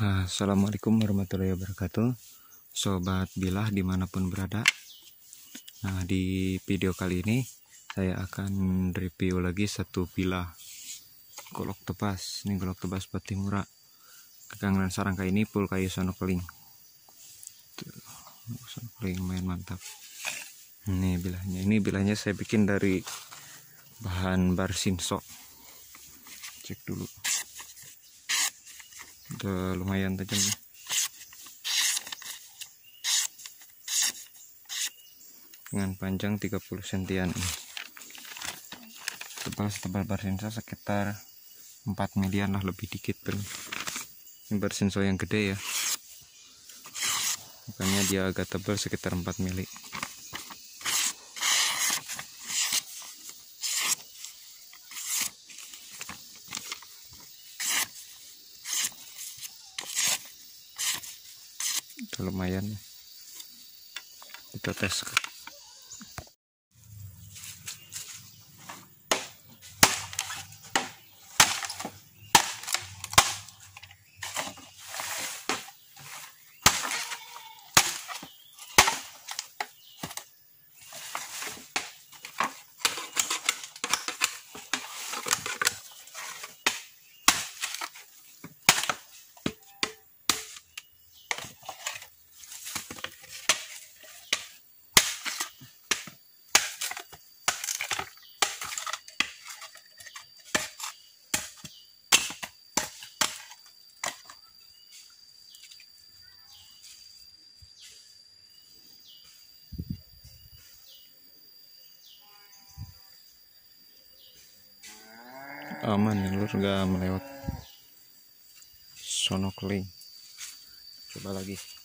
Ah, Assalamualaikum warahmatullahi wabarakatuh Sobat Bilah dimanapun berada Nah di video kali ini Saya akan review lagi satu bilah Golok tebas Ini golok tebas batimura Kekangenan sarangka ini full kayu sonokling Sonokling main mantap Ini bilahnya Ini bilahnya saya bikin dari Bahan barsinso Cek dulu udah lumayan tajam ya. dengan panjang 30 sentian tebal setebal barsinso sekitar 4 milian lah lebih dikit pun, ini barsinso yang gede ya makanya dia agak tebal sekitar 4 mili itu lumayan ya kita tes aman ya lur gak melewat sono keling coba lagi